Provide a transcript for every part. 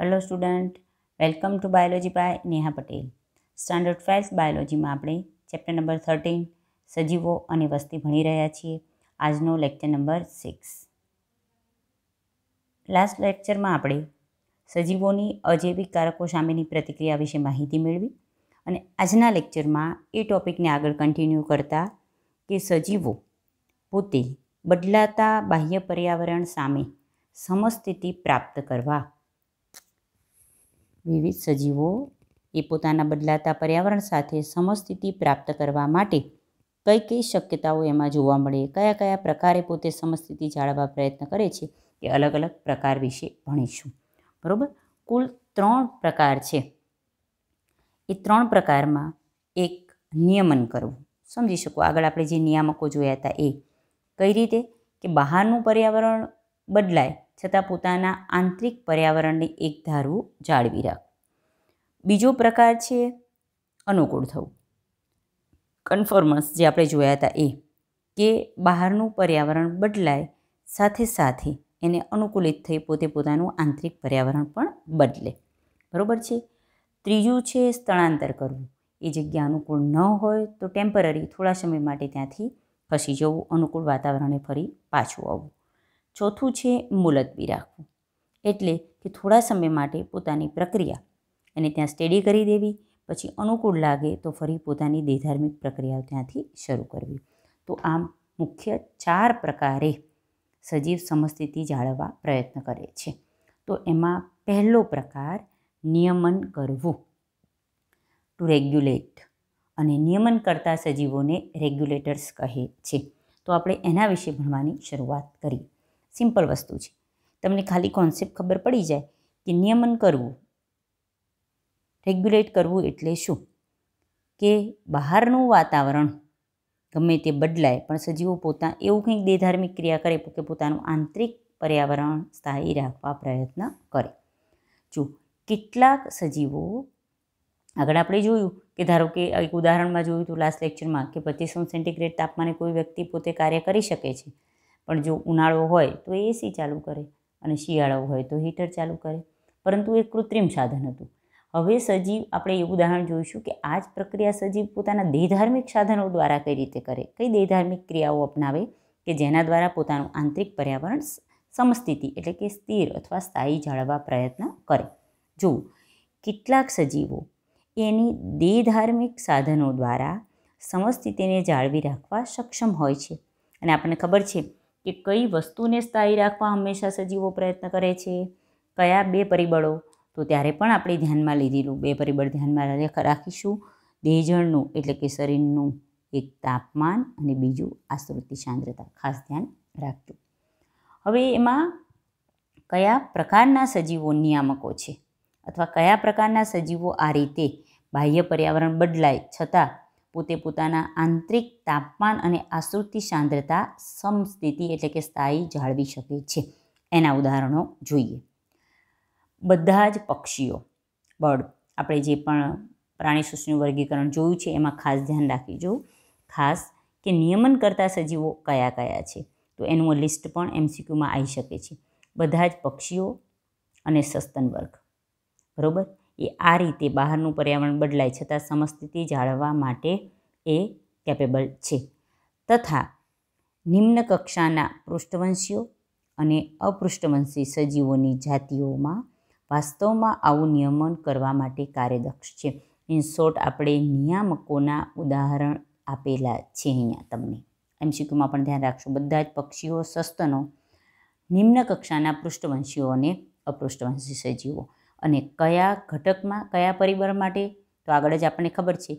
hello student welcome to biology by Neha Patel standard files બાયોલોજીમાં આપણે chapter number thirteen સજીવો અને વસ્તી ભણી રહ્યા છીએ આજનો લેક્ચર નંબર સિક્સ લાસ્ટ લેક્ચરમાં આપણે સજીવોની અજૈવિક કારકો સામેની પ્રતિક્રિયા વિશે માહિતી મેળવી અને આજના લેક્ચરમાં એ ટૉપિકને આગળ કન્ટિન્યુ કરતા કે સજીવો પોતે બદલાતા બાહ્ય પર્યાવરણ સામે સમસ્થિતિ પ્રાપ્ત કરવા વિવિધ સજીવો એ પોતાના બદલાતા પર્યાવરણ સાથે સમસ્થિતિ પ્રાપ્ત કરવા માટે કઈ કઈ શક્યતાઓ એમાં જોવા મળે કયા કયા પ્રકારે પોતે સમસ્થિતિ જાળવવા પ્રયત્ન કરે છે એ અલગ અલગ પ્રકાર વિશે ભણીશું બરાબર કુલ ત્રણ પ્રકાર છે એ ત્રણ પ્રકારમાં એક નિયમન કરવું સમજી શકો આગળ આપણે જે નિયામકો જોયા હતા એ કઈ રીતે કે બહારનું પર્યાવરણ બદલાય છતાં પોતાના આંતરિક પર્યાવરણને એક ધારવું જાળવી રાખ બીજો પ્રકાર છે અનુકૂળ થવું કન્ફર્મન્સ જે આપણે જોયા હતા એ કે બહારનું પર્યાવરણ બદલાય સાથે સાથે એને અનુકૂલિત થઈ પોતે પોતાનું આંતરિક પર્યાવરણ પણ બદલે બરાબર છે ત્રીજું છે સ્થળાંતર કરવું એ જગ્યા અનુકૂળ ન હોય તો ટેમ્પરરી થોડા સમય માટે ત્યાંથી ખસી જવું અનુકૂળ વાતાવરણે ફરી પાછું આવવું ચોથું છે મુલતવી રાખવું એટલે કે થોડા સમય માટે પોતાની પ્રક્રિયા એને ત્યાં સ્ટડી કરી દેવી પછી અનુકૂળ લાગે તો ફરી પોતાની દેહધાર્મિક પ્રક્રિયાઓ ત્યાંથી શરૂ કરવી તો આમ મુખ્ય ચાર પ્રકારે સજીવ સમસ્થિતિ જાળવવા પ્રયત્ન કરે છે તો એમાં પહેલો પ્રકાર નિયમન કરવું ટુ રેગ્યુલેટ અને નિયમન કરતા સજીવોને રેગ્યુલેટર્સ કહે છે તો આપણે એના વિશે ભણવાની શરૂઆત કરીએ સિમ્પલ વસ્તુ છે તમને ખાલી કોન્સેપ્ટ ખબર પડી જાય કે નિયમન કરવું રેગ્યુલેટ કરવું એટલે શું કે બહારનું વાતાવરણ ગમે તે બદલાય પણ સજીવો પોતા એવું કંઈક દેધાર્મિક ક્રિયા કરે કે પોતાનું આંતરિક પર્યાવરણ સ્થાયી રાખવા પ્રયત્ન કરે જો કેટલાક સજીવો આગળ આપણે જોયું કે ધારો કે એક ઉદાહરણમાં જોયું હતું લાસ્ટ લેક્ચરમાં કે પચીસો સેન્ટીગ્રેડ તાપમાને કોઈ વ્યક્તિ પોતે કાર્ય કરી શકે છે પણ જો ઉનાળો હોય તો એ એસી ચાલુ કરે અને શિયાળો હોય તો હીટર ચાલુ કરે પરંતુ એ કૃત્રિમ સાધન હતું હવે સજીવ આપણે એ ઉદાહરણ જોઈશું કે આ જ પ્રક્રિયા સજીવ પોતાના દેહધાર્મિક સાધનો દ્વારા કઈ રીતે કરે કઈ દેહધાર્મિક ક્રિયાઓ અપનાવે કે જેના દ્વારા પોતાનું આંતરિક પર્યાવરણ સમસ્થિતિ એટલે કે સ્થિર અથવા સ્થાયી જાળવવા પ્રયત્ન કરે જો કેટલાક સજીવો એની દેહધાર્મિક સાધનો દ્વારા સમસ્થિતિને જાળવી રાખવા સક્ષમ હોય છે અને આપણને ખબર છે કે કઈ વસ્તુને સ્થાયી રાખવા હંમેશા સજીવો પ્રયત્ન કરે છે કયા બે પરિબળો તો ત્યારે પણ આપણે ધ્યાનમાં લીધેલું બે પરિબળ ધ્યાનમાં રાખીશું દેહજળનું એટલે કે શરીરનું એક તાપમાન અને બીજું આશ્રુતિ સાંદ્રતા ખાસ ધ્યાન રાખજો હવે એમાં કયા પ્રકારના સજીવો નિયામકો છે અથવા કયા પ્રકારના સજીવો આ રીતે બાહ્ય પર્યાવરણ બદલાય છતાં પોતે પોતાના આંતરિક તાપમાન અને આસૃતિ સાંદ્રતા સમસ્થિતિ એટલે કે સ્થાયી જાળવી શકે છે એના ઉદાહરણો જોઈએ બધા જ પક્ષીઓ બર્ડ આપણે જે પણ પ્રાણી સૃષ્ટિનું વર્ગીકરણ જોયું છે એમાં ખાસ ધ્યાન રાખીજો ખાસ કે નિયમન કરતા સજીવો કયા કયા છે તો એનું લિસ્ટ પણ એમસીક્યુમાં આવી શકે છે બધા જ પક્ષીઓ અને સસ્તન વર્ગ બરાબર એ આ રીતે બહારનું પર્યાવરણ બદલાય છતાં સમસ્થિતિ જાળવવા માટે એ કેપેબલ છે તથા નિમ્ન કક્ષાના પૃષ્ઠવંશીઓ અને અપૃષ્ઠવંશી સજીવોની જાતિઓમાં વાસ્તવમાં આવું નિયમન કરવા માટે કાર્યદક્ષ છે ઇન શોર્ટ આપણે નિયામકોના ઉદાહરણ આપેલા છે અહીંયા તમને એમ એમસીક્યુમાં પણ ધ્યાન રાખશો બધા જ પક્ષીઓ સસ્તનો નિમ્ન કક્ષાના પૃષ્ઠવંશીઓ અને અપૃષ્ઠવંશી સજીવો અને કયા ઘટકમાં કયા પરિબળ માટે તો આગળ જ આપણને ખબર છે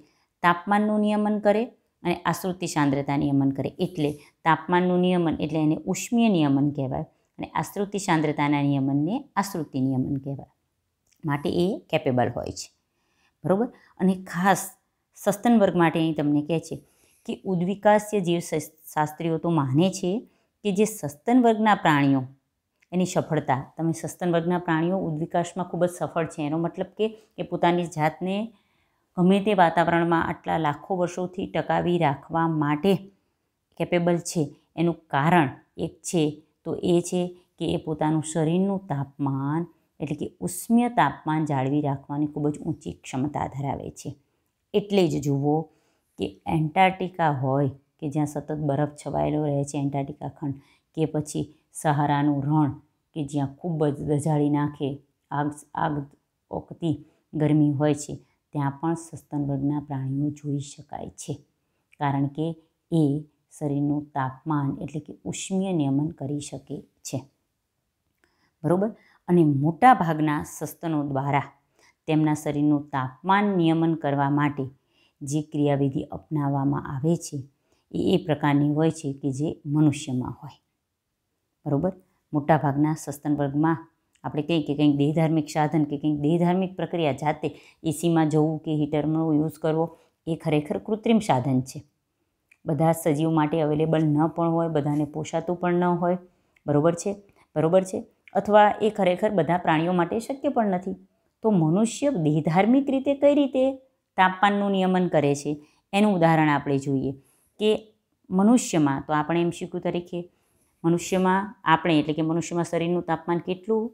તાપમાનનું નિયમન કરે અને આશ્રુતિ સાંદ્રતા નિયમન કરે એટલે તાપમાનનું નિયમન એટલે એને ઉષ્મીય નિયમન કહેવાય અને આશ્રુતિ સાંદ્રતાના નિયમનને આશ્રુતિ નિયમન કહેવાય માટે એ કેપેબલ હોય છે બરાબર અને ખાસ સસ્તન વર્ગ માટે માટેની તમને કહે છે કે ઉદ્વિકાસ્ય શાસ્ત્રીઓ તો માને છે કે જે સસ્તન વર્ગના પ્રાણીઓ એની સફળતા તમે સસ્તન વર્ગના પ્રાણીઓ ઉદ્વિકાસમાં ખૂબ જ સફળ છે એનો મતલબ કે એ પોતાની જાતને ગમે તે વાતાવરણમાં આટલા લાખો વર્ષોથી ટકાવી રાખવા માટે કેપેબલ છે એનું કારણ એક છે તો એ છે કે એ પોતાનું શરીરનું તાપમાન એટલે કે ઉષ્મ્ય તાપમાન જાળવી રાખવાની ખૂબ જ ઊંચી ક્ષમતા ધરાવે છે એટલે જ જુઓ કે એન્ટાર્ટિકા હોય કે જ્યાં સતત બરફ છવાયેલો રહે છે એન્ટાર્ટિકા ખંડ કે પછી સહારાનું રણ કે જ્યાં ખૂબ જ દજાળી નાખે આગ આગ ઓકતી ગરમી હોય છે ત્યાં પણ સસ્તન વર્ગના પ્રાણીઓ જોઈ શકાય છે કારણ કે એ શરીરનું તાપમાન એટલે કે ઉષ્મીય નિયમન કરી શકે છે બરાબર અને મોટા ભાગના સસ્તનો દ્વારા તેમના શરીરનું તાપમાન નિયમન કરવા માટે જે ક્રિયાવિધિ અપનાવવામાં આવે છે એ એ પ્રકારની હોય છે કે જે મનુષ્યમાં હોય બરાબર મોટાભાગના સસ્તન વર્ગમાં આપણે કહીએ કે કંઈક દેહધાર્મિક સાધન કે કંઈક દેહધાર્મિક પ્રક્રિયા જાતે એસીમાં જવું કે હીટરનો યુઝ કરવો એ ખરેખર કૃત્રિમ સાધન છે બધા સજીવ માટે અવેલેબલ ન પણ હોય બધાને પોષાતું પણ ન હોય બરાબર છે બરાબર છે અથવા એ ખરેખર બધા પ્રાણીઓ માટે શક્ય પણ નથી તો મનુષ્ય દેહધાર્મિક રીતે કઈ રીતે તાપમાનનું નિયમન કરે છે એનું ઉદાહરણ આપણે જોઈએ કે મનુષ્યમાં તો આપણે એમ શીખ્યું તરીકે મનુષ્યમાં આપણે એટલે કે મનુષ્યમાં શરીરનું તાપમાન કેટલું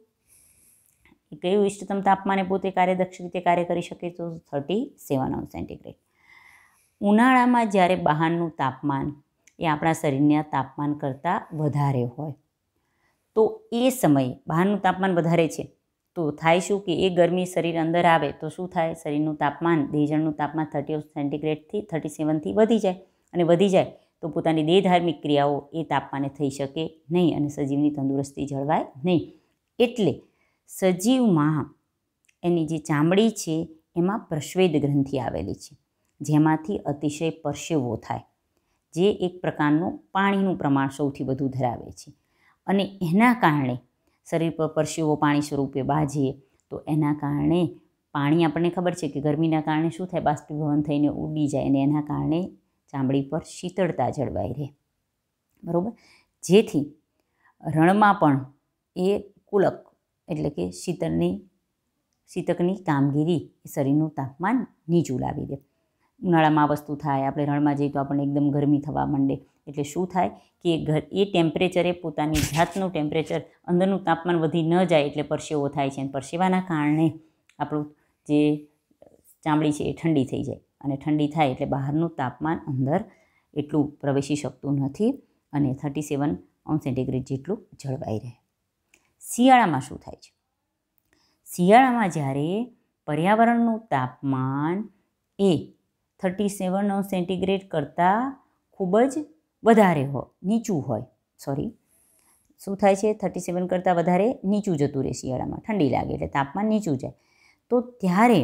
કયું ઇષ્ટતમ તાપમાને પોતે કાર્યદક્ષ રીતે કાર્ય કરી શકે તો થર્ટી સેવન અંશ સેન્ટીગ્રેડ ઉનાળામાં જ્યારે બહારનું તાપમાન એ આપણા શરીરના તાપમાન કરતાં વધારે હોય તો એ સમયે બહારનું તાપમાન વધારે છે તો થાય શું કે એ ગરમી શરીર અંદર આવે તો શું થાય શરીરનું તાપમાન દેજણનું તાપમાન થર્ટી સેન્ટીગ્રેડથી થર્ટી સેવનથી વધી જાય અને વધી જાય તો પોતાની દેહધાર્મિક ક્રિયાઓ એ તાપમાને થઈ શકે નહીં અને સજીવની તંદુરસ્તી જળવાય નહીં એટલે સજીવમાં એની જે ચામડી છે એમાં પ્રશ્વેદ ગ્રંથિ આવેલી છે જેમાંથી અતિશય પરસેવો થાય જે એક પ્રકારનું પાણીનું પ્રમાણ સૌથી વધુ ધરાવે છે અને એના કારણે શરીર પર પરસેવો પાણી સ્વરૂપે બાજીએ તો એના કારણે પાણી આપણને ખબર છે કે ગરમીના કારણે શું થાય બાષ્પીભવન થઈને ઉડી જાય અને એના કારણે ચામડી પર શીતળતા જળવાઈ રહે બરાબર જેથી રણમાં પણ એ કુલક એટલે કે શીતળની શીતકની કામગીરી એ શરીરનું તાપમાન નીચું લાવી દે ઉનાળામાં વસ્તુ થાય આપણે રણમાં જઈએ તો આપણને એકદમ ગરમી થવા માંડે એટલે શું થાય કે ઘર એ ટેમ્પરેચરે પોતાની જાતનું ટેમ્પરેચર અંદરનું તાપમાન વધી ન જાય એટલે પરસેવો થાય છે અને પરસેવાના કારણે આપણું જે ચામડી છે એ ઠંડી થઈ જાય અને ઠંડી થાય એટલે બહારનું તાપમાન અંદર એટલું પ્રવેશી શકતું નથી અને થર્ટી સેવન અંશ સેન્ટીગ્રેડ જેટલું જળવાઈ રહે શિયાળામાં શું થાય છે શિયાળામાં જ્યારે પર્યાવરણનું તાપમાન એ થર્ટી સેવન અંશ સેન્ટીગ્રેડ કરતાં ખૂબ જ વધારે હોય નીચું હોય સોરી શું થાય છે થર્ટી સેવન કરતાં વધારે નીચું જતું રહે શિયાળામાં ઠંડી લાગે એટલે તાપમાન નીચું જાય તો ત્યારે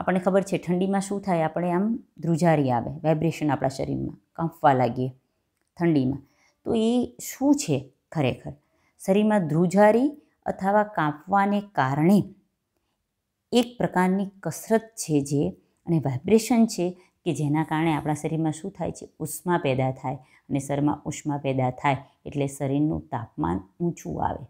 આપણને ખબર છે ઠંડીમાં શું થાય આપણે આમ ધ્રુજારી આવે વાઇબ્રેશન આપણા શરીરમાં કાંપવા લાગીએ ઠંડીમાં તો એ શું છે ખરેખર શરીરમાં ધ્રુજારી અથવા કાંપવાને કારણે એક પ્રકારની કસરત છે જે અને વાઇબ્રેશન છે કે જેના કારણે આપણા શરીરમાં શું થાય છે ઉષ્મા પેદા થાય અને શરીરમાં ઉષ્મા પેદા થાય એટલે શરીરનું તાપમાન ઊંચું આવે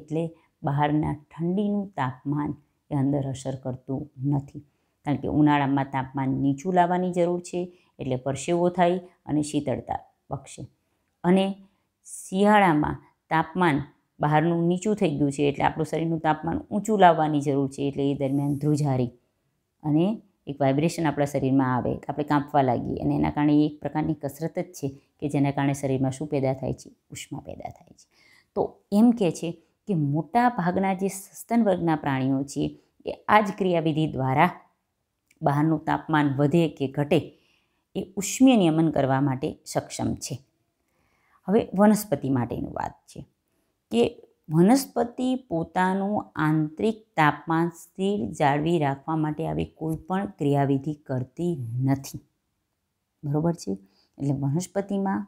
એટલે બહારના ઠંડીનું તાપમાન એ અંદર અસર કરતું નથી કારણ કે ઉનાળામાં તાપમાન નીચું લાવવાની જરૂર છે એટલે પરસેવો થાય અને શીતળતા પક્ષે અને શિયાળામાં તાપમાન બહારનું નીચું થઈ ગયું છે એટલે આપણું શરીરનું તાપમાન ઊંચું લાવવાની જરૂર છે એટલે એ દરમિયાન ધ્રુજારી અને એક વાઇબ્રેશન આપણા શરીરમાં આવે આપણે કાંપવા લાગીએ અને એના કારણે એક પ્રકારની કસરત જ છે કે જેના કારણે શરીરમાં શું પેદા થાય છે ઉષ્મા પેદા થાય છે તો એમ કહે છે કે મોટા ભાગના જે સસ્તન વર્ગના પ્રાણીઓ છે એ આ જ ક્રિયાવિધિ દ્વારા બહારનું તાપમાન વધે કે ઘટે એ ઉષ્મીય નિયમન કરવા માટે સક્ષમ છે હવે વનસ્પતિ માટેની વાત છે કે વનસ્પતિ પોતાનું આંતરિક તાપમાન સ્થિર જાળવી રાખવા માટે આવી કોઈ પણ ક્રિયાવિધિ કરતી નથી બરાબર છે એટલે વનસ્પતિમાં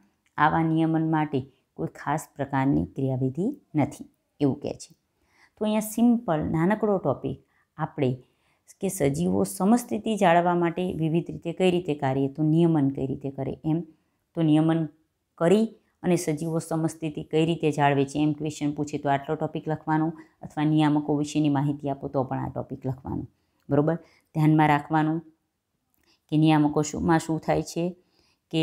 આવા નિયમન માટે કોઈ ખાસ પ્રકારની ક્રિયાવિધિ નથી એવું કહે છે તો અહીંયા સિમ્પલ નાનકડો ટોપિક આપણે કે સજીવો સમસ્થિતિ જાળવવા માટે વિવિધ રીતે કઈ રીતે કાર્ય તો નિયમન કઈ રીતે કરે એમ તો નિયમન કરી અને સજીવો સમસ્થિતિ કઈ રીતે જાળવે છે એમ ક્વેશ્ચન પૂછે તો આટલો ટોપિક લખવાનો અથવા નિયામકો વિશેની માહિતી આપો તો પણ આ ટોપિક લખવાનો બરાબર ધ્યાનમાં રાખવાનું કે નિયામકો શુંમાં શું થાય છે કે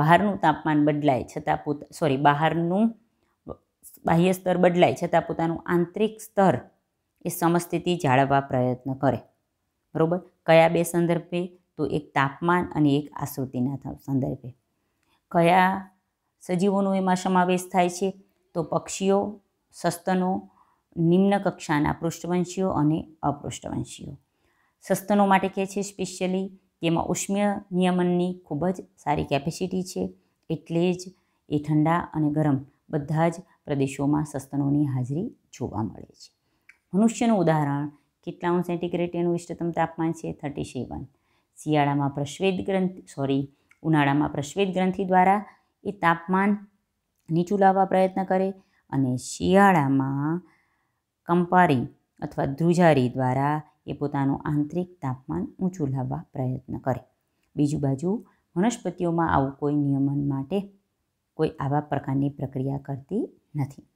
બહારનું તાપમાન બદલાય છતાં પોતા સોરી બહારનું બાહ્ય સ્તર બદલાય છતાં પોતાનું આંતરિક સ્તર એ સમસ્થિતિ જાળવવા પ્રયત્ન કરે બરાબર કયા બે સંદર્ભે તો એક તાપમાન અને એક આસૃતિના સંદર્ભે કયા સજીવોનો એમાં સમાવેશ થાય છે તો પક્ષીઓ સસ્તનો નિમ્ન કક્ષાના પૃષ્ઠવંશીઓ અને અપૃષ્ઠવંશીઓ સસ્તનો માટે કહે છે સ્પેશિયલી કે એમાં ઉષ્મીય નિયમનની ખૂબ જ સારી કેપેસિટી છે એટલે જ એ ઠંડા અને ગરમ બધા જ પ્રદેશોમાં સસ્તનોની હાજરી જોવા મળે છે મનુષ્યનું ઉદાહરણ કેટલાઉન સેન્ટીગ્રેડ એનું ઇષ્ટતમ તાપમાન છે થર્ટી સેવન શિયાળામાં પ્રશ્વેદ ગ્રંથિ સોરી ઉનાળામાં પ્રશ્વેદ ગ્રંથિ દ્વારા એ તાપમાન નીચું લાવવા પ્રયત્ન કરે અને શિયાળામાં કંપારી અથવા ધ્રુજારી દ્વારા એ પોતાનું આંતરિક તાપમાન ઊંચું લાવવા પ્રયત્ન કરે બીજી બાજુ વનસ્પતિઓમાં આવું કોઈ નિયમન માટે કોઈ આવા પ્રકારની પ્રક્રિયા કરતી નથી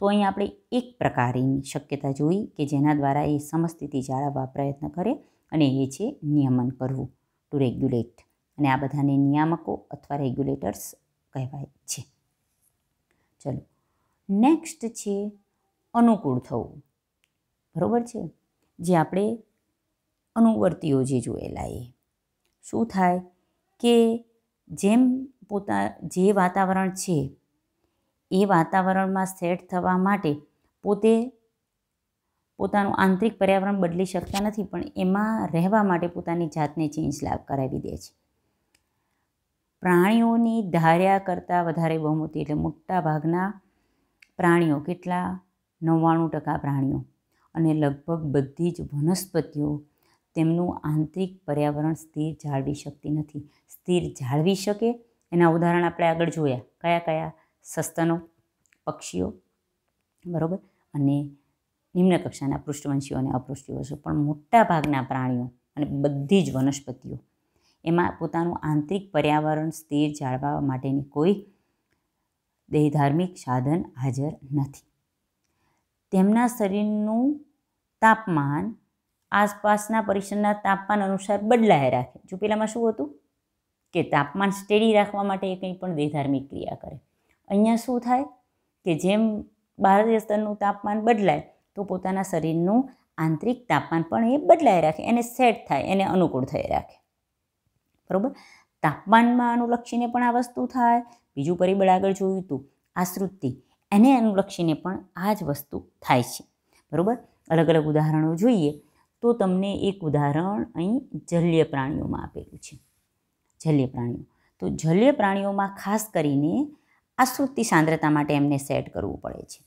તો અહીં આપણે એક પ્રકારની શક્યતા જોઈ કે જેના દ્વારા એ સમસ્થિતિ જાળવવા પ્રયત્ન કરે અને એ છે નિયમન કરવું ટુ રેગ્યુલેટ અને આ બધાને નિયામકો અથવા રેગ્યુલેટર્સ કહેવાય છે ચલો નેક્સ્ટ છે અનુકૂળ થવું બરાબર છે જે આપણે અનુવર્તીઓ જે જોયેલા એ શું થાય કે જેમ પોતા જે વાતાવરણ છે એ વાતાવરણમાં સેટ થવા માટે પોતે પોતાનું આંતરિક પર્યાવરણ બદલી શકતા નથી પણ એમાં રહેવા માટે પોતાની જાતને ચેન્જ લાભ કરાવી દે છે પ્રાણીઓની ધાર્યા કરતાં વધારે બહુમતી એટલે મોટા ભાગના પ્રાણીઓ કેટલા નવ્વાણું ટકા પ્રાણીઓ અને લગભગ બધી જ વનસ્પતિઓ તેમનું આંતરિક પર્યાવરણ સ્થિર જાળવી શકતી નથી સ્થિર જાળવી શકે એના ઉદાહરણ આપણે આગળ જોયા કયા કયા સસ્તનો પક્ષીઓ બરાબર અને નિમ્ન કક્ષાના પૃષ્ઠવંશીઓ અને અપૃષ્ઠવંશીઓ પણ મોટા ભાગના પ્રાણીઓ અને બધી જ વનસ્પતિઓ એમાં પોતાનું આંતરિક પર્યાવરણ સ્થિર જાળવવા માટેની કોઈ દેહધાર્મિક સાધન હાજર નથી તેમના શરીરનું તાપમાન આસપાસના પરિસરના તાપમાન અનુસાર બદલાયા રાખે જો પેલામાં શું હતું કે તાપમાન સ્ટેડી રાખવા માટે એ કંઈ પણ દેહધાર્મિક ક્રિયા કરે અહીંયા શું થાય કે જેમ બાહ્ય સ્તરનું તાપમાન બદલાય તો પોતાના શરીરનું આંતરિક તાપમાન પણ એ બદલાઈ રાખે એને સેટ થાય એને અનુકૂળ થઈ રાખે બરાબર તાપમાનમાં અનુલક્ષીને પણ આ વસ્તુ થાય બીજું પરિબળ આગળ જોયું હતું આશ્રુતિ એને અનુલક્ષીને પણ આ જ વસ્તુ થાય છે બરાબર અલગ અલગ ઉદાહરણો જોઈએ તો તમને એક ઉદાહરણ અહીં જલ્ય પ્રાણીઓમાં આપેલું છે જલ્ય પ્રાણીઓ તો જલ્ય પ્રાણીઓમાં ખાસ કરીને આશ્રુતિ સાંદ્રતા માટે એમને સેટ કરવું પડે છે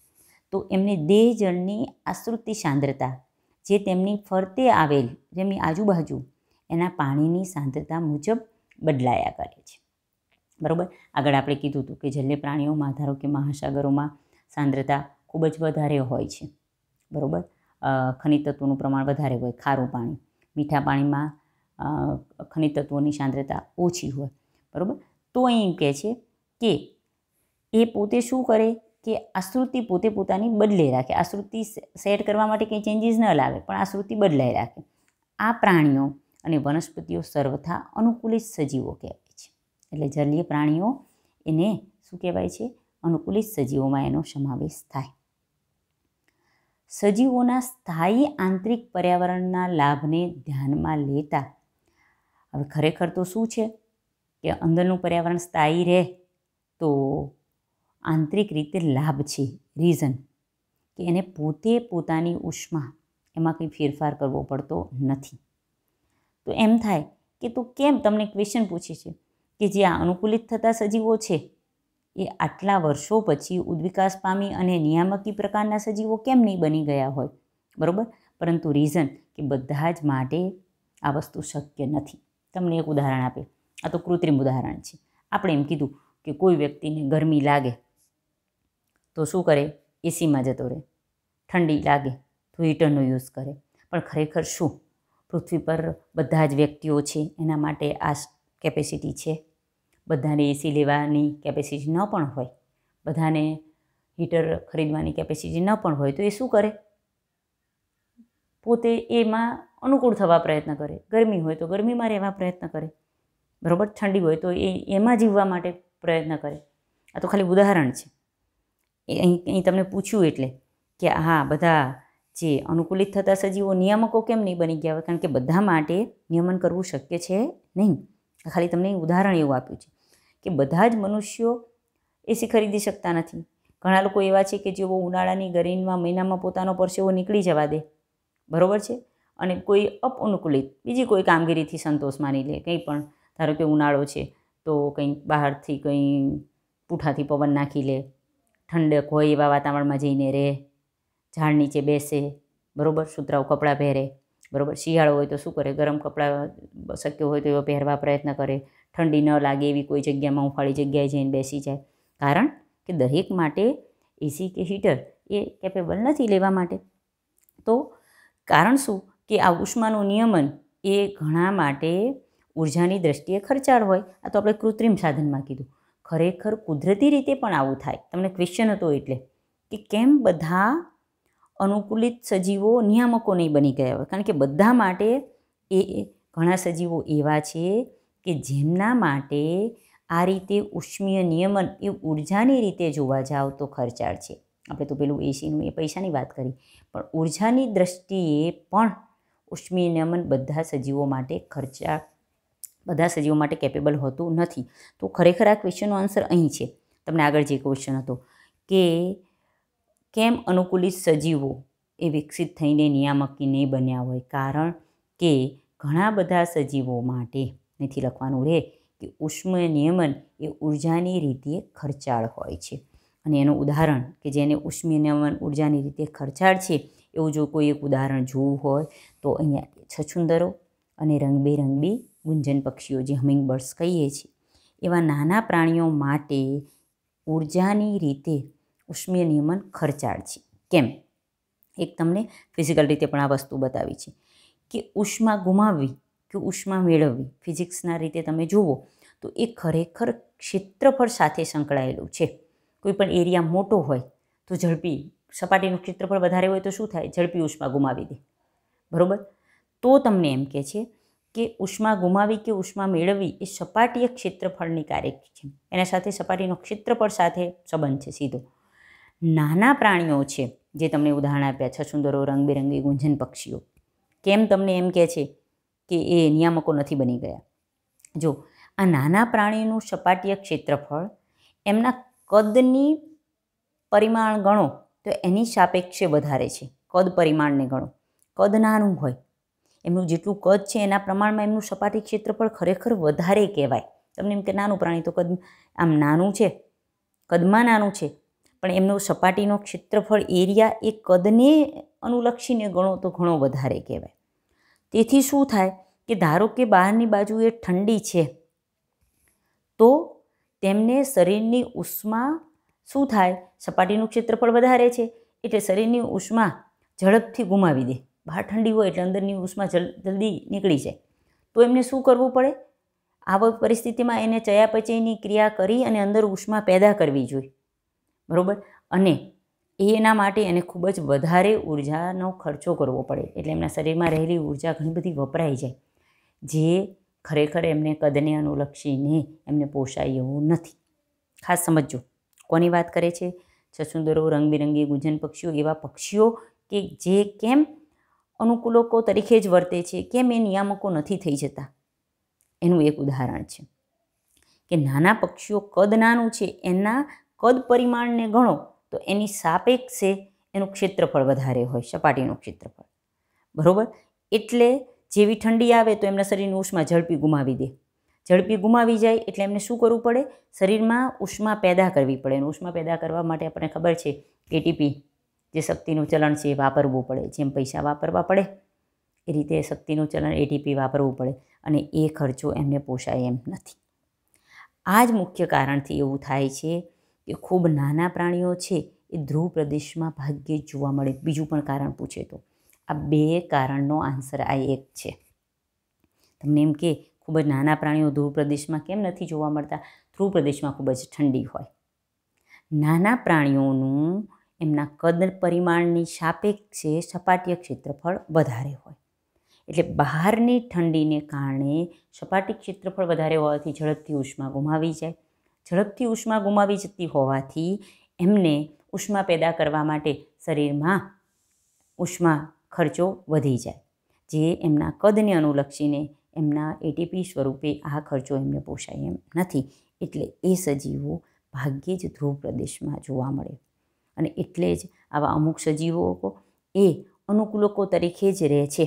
તો એમને દેહ જળની સાંદ્રતા જે તેમની ફરતે આવેલ જેમની આજુબાજુ એના પાણીની સાંદ્રતા મુજબ બદલાયા કરે છે બરાબર આગળ આપણે કીધું હતું કે જલ્લે પ્રાણીઓમાં ધારો કે મહાસાગરોમાં સાંદ્રતા ખૂબ જ વધારે હોય છે બરાબર ખનિજ તત્વોનું પ્રમાણ વધારે હોય ખારું પાણી મીઠા પાણીમાં ખનિજ તત્વોની સાંદ્રતા ઓછી હોય બરાબર તો એમ કહે છે કે એ પોતે શું કરે કે આશ્રુતિ પોતે પોતાની બદલે રાખે આશ્રુતિ સેટ કરવા માટે કંઈ ચેન્જીસ ન લાવે પણ આશ્રુતિ બદલાઈ રાખે આ પ્રાણીઓ અને વનસ્પતિઓ સર્વથા અનુકૂલિત સજીવો કહેવાય છે એટલે જલીય પ્રાણીઓ એને શું કહેવાય છે અનુકૂલિત સજીવોમાં એનો સમાવેશ થાય સજીવોના સ્થાયી આંતરિક પર્યાવરણના લાભને ધ્યાનમાં લેતા હવે ખરેખર તો શું છે કે અંદરનું પર્યાવરણ સ્થાયી રહે તો આંતરિક રીતે લાભ છે રીઝન કે એને પોતે પોતાની ઉષ્મા એમાં કંઈ ફેરફાર કરવો પડતો નથી તો એમ થાય કે તું કેમ તમને ક્વેશ્ચન પૂછે છે કે જે આ અનુકૂલિત થતા સજીવો છે એ આટલા વર્ષો પછી ઉદ્વિકાસ પામી અને નિયામકી પ્રકારના સજીવો કેમ નહીં બની ગયા હોય બરાબર પરંતુ રીઝન કે બધા જ માટે આ વસ્તુ શક્ય નથી તમને એક ઉદાહરણ આપે આ તો કૃત્રિમ ઉદાહરણ છે આપણે એમ કીધું કે કોઈ વ્યક્તિને ગરમી લાગે તો શું કરે એસીમાં જતો રહે ઠંડી લાગે તો હીટરનો યુઝ કરે પણ ખરેખર શું પૃથ્વી પર બધા જ વ્યક્તિઓ છે એના માટે આ કેપેસિટી છે બધાને એસી લેવાની કેપેસિટી ન પણ હોય બધાને હીટર ખરીદવાની કેપેસિટી ન પણ હોય તો એ શું કરે પોતે એમાં અનુકૂળ થવા પ્રયત્ન કરે ગરમી હોય તો ગરમીમાં રહેવા પ્રયત્ન કરે બરાબર ઠંડી હોય તો એ એમાં જીવવા માટે પ્રયત્ન કરે આ તો ખાલી ઉદાહરણ છે એ અહીં તમને પૂછ્યું એટલે કે હા બધા જે અનુકૂલિત થતા સજીવો નિયામકો કેમ નહીં બની ગયા હોય કારણ કે બધા માટે નિયમન કરવું શક્ય છે નહીં ખાલી તમને ઉદાહરણ એવું આપ્યું છે કે બધા જ મનુષ્યો એસી ખરીદી શકતા નથી ઘણા લોકો એવા છે કે જેઓ ઉનાળાની ગરમીમાં મહિનામાં પોતાનો પરસેવો નીકળી જવા દે બરાબર છે અને કોઈ અપ બીજી કોઈ કામગીરીથી સંતોષ માની લે કંઈ પણ ધારો કે ઉનાળો છે તો કંઈક બહારથી કંઈ પૂઠાથી પવન નાખી લે ઠંડક હોય એવા વાતાવરણમાં જઈને રહે ઝાડ નીચે બેસે બરાબર સુતરાઉ કપડાં પહેરે બરાબર શિયાળો હોય તો શું કરે ગરમ કપડાં શક્ય હોય તો એવા પહેરવા પ્રયત્ન કરે ઠંડી ન લાગે એવી કોઈ જગ્યામાં ઉફાળી જગ્યાએ જઈને બેસી જાય કારણ કે દરેક માટે એસી કે હીટર એ કેપેબલ નથી લેવા માટે તો કારણ શું કે આ ઉષ્માનું નિયમન એ ઘણા માટે ઊર્જાની દ્રષ્ટિએ ખર્ચાળ હોય આ તો આપણે કૃત્રિમ સાધનમાં કીધું ખરેખર કુદરતી રીતે પણ આવું થાય તમને ક્વેશ્ચન હતો એટલે કે કેમ બધા અનુકૂલિત સજીવો નિયામકો નહીં બની ગયા હોય કારણ કે બધા માટે એ ઘણા સજીવો એવા છે કે જેમના માટે આ રીતે ઉષ્મીય નિયમન એ ઊર્જાની રીતે જોવા જાવ તો ખર્ચાળ છે આપણે તો પેલું એસીનું એ પૈસાની વાત કરી પણ ઊર્જાની દ્રષ્ટિએ પણ ઉષ્મીય નિયમન બધા સજીવો માટે ખર્ચા બધા સજીવો માટે કેપેબલ હોતું નથી તો ખરેખર આ ક્વેશ્ચનનો આન્સર અહીં છે તમને આગળ જે ક્વેશ્ચન હતો કે કેમ અનુકૂલિત સજીવો એ વિકસિત થઈને નિયામકી નહીં બન્યા હોય કારણ કે ઘણા બધા સજીવો માટે નથી લખવાનું રહે કે ઉષ્મ નિયમન એ ઉર્જાની રીતે ખર્ચાળ હોય છે અને એનું ઉદાહરણ કે જેને ઉષ્મ નિયમન ઉર્જાની રીતે ખર્ચાળ છે એવું જો કોઈ એક ઉદાહરણ જોવું હોય તો અહીંયા છછુંદરો અને રંગબેરંગબી ગુંજન પક્ષીઓ જે હમિંગ હમિંગબર્ડ્સ કહીએ છીએ એવા નાના પ્રાણીઓ માટે ઉર્જાની રીતે ઉષ્મીય નિયમન ખર્ચાળ છે કેમ એક તમને ફિઝિકલ રીતે પણ આ વસ્તુ બતાવી છે કે ઉષ્મા ગુમાવવી કે ઉષ્મા મેળવવી ફિઝિક્સના રીતે તમે જુઓ તો એ ખરેખર ક્ષેત્રફળ સાથે સંકળાયેલું છે કોઈ પણ એરિયા મોટો હોય તો ઝડપી સપાટીનું ક્ષેત્રફળ વધારે હોય તો શું થાય ઝડપી ઉષ્મા ગુમાવી દે બરાબર તો તમને એમ કહે છે કે ઉષ્મા ગુમાવી કે ઉષ્મા મેળવવી એ સપાટીય ક્ષેત્રફળની કાર્ય છે એના સાથે સપાટીનો ક્ષેત્રફળ સાથે સંબંધ છે સીધો નાના પ્રાણીઓ છે જે તમને ઉદાહરણ આપ્યા છ સુંદરો રંગબેરંગી ગુંજન પક્ષીઓ કેમ તમને એમ કહે છે કે એ નિયામકો નથી બની ગયા જો આ નાના પ્રાણીનું સપાટીય ક્ષેત્રફળ એમના કદની પરિમાણ ગણો તો એની સાપેક્ષે વધારે છે કદ પરિમાણને ગણો કદ નાનું હોય એમનું જેટલું કદ છે એના પ્રમાણમાં એમનું સપાટી ક્ષેત્રફળ ખરેખર વધારે કહેવાય તમને એમ કે નાનું પ્રાણી તો કદ આમ નાનું છે કદમાં નાનું છે પણ એમનું સપાટીનો ક્ષેત્રફળ એરિયા એ કદને અનુલક્ષીને ગણો તો ઘણો વધારે કહેવાય તેથી શું થાય કે ધારો કે બહારની બાજુ એ ઠંડી છે તો તેમને શરીરની ઉષ્મા શું થાય સપાટીનું ક્ષેત્રફળ વધારે છે એટલે શરીરની ઉષ્મા ઝડપથી ગુમાવી દે બહાર ઠંડી હોય એટલે અંદરની ઉષ્મા જલ્દી નીકળી જાય તો એમને શું કરવું પડે આવી પરિસ્થિતિમાં એને ચયાપચયની ક્રિયા કરી અને અંદર ઉષ્મા પેદા કરવી જોઈએ બરાબર અને એના માટે એને ખૂબ જ વધારે ઉર્જાનો ખર્ચો કરવો પડે એટલે એમના શરીરમાં રહેલી ઉર્જા ઘણી બધી વપરાઈ જાય જે ખરેખર એમને કદને અનુલક્ષીને એમને પોષાય એવું નથી ખાસ સમજજો કોની વાત કરે છે છસુંદરો રંગબેરંગી ગુંજન પક્ષીઓ એવા પક્ષીઓ કે જે કેમ અનુકૂલકો તરીકે જ વર્તે છે કેમ એ નિયામકો નથી થઈ જતા એનું એક ઉદાહરણ છે કે નાના પક્ષીઓ કદ નાનું છે એના કદ પરિમાણને ગણો તો એની સાપેક્ષે એનું ક્ષેત્રફળ વધારે હોય સપાટીનું ક્ષેત્રફળ બરાબર એટલે જેવી ઠંડી આવે તો એમના શરીરની ઉષ્મા ઝડપી ગુમાવી દે ઝડપી ગુમાવી જાય એટલે એમને શું કરવું પડે શરીરમાં ઉષ્મા પેદા કરવી પડે અને ઉષ્મા પેદા કરવા માટે આપણને ખબર છે એટીપી જે શક્તિનું ચલણ છે એ વાપરવું પડે જેમ પૈસા વાપરવા પડે એ રીતે શક્તિનું ચલણ એટીપી વાપરવું પડે અને એ ખર્ચો એમને પોષાય એમ નથી આ જ મુખ્ય કારણથી એવું થાય છે કે ખૂબ નાના પ્રાણીઓ છે એ ધ્રુવ પ્રદેશમાં ભાગ્યે જ જોવા મળે બીજું પણ કારણ પૂછે તો આ બે કારણનો આન્સર આ એક છે તમને એમ કે ખૂબ જ નાના પ્રાણીઓ ધ્રુવ પ્રદેશમાં કેમ નથી જોવા મળતા ધ્રુવ પ્રદેશમાં ખૂબ જ ઠંડી હોય નાના પ્રાણીઓનું એમના કદ પરિમાણની સાપેક્ષે સપાટીય ક્ષેત્રફળ વધારે હોય એટલે બહારની ઠંડીને કારણે સપાટી ક્ષેત્રફળ વધારે હોવાથી ઝડપથી ઉષ્મા ગુમાવી જાય ઝડપથી ઉષ્મા ગુમાવી જતી હોવાથી એમને ઉષ્મા પેદા કરવા માટે શરીરમાં ઉષ્મા ખર્ચો વધી જાય જે એમના કદને અનુલક્ષીને એમના એટીપી સ્વરૂપે આ ખર્ચો એમને પોષાય એમ નથી એટલે એ સજીવો ભાગ્યે જ ધ્રુવ પ્રદેશમાં જોવા મળે અને એટલે જ આવા અમુક સજીવો એ અનુકૂલકો તરીકે જ રહે છે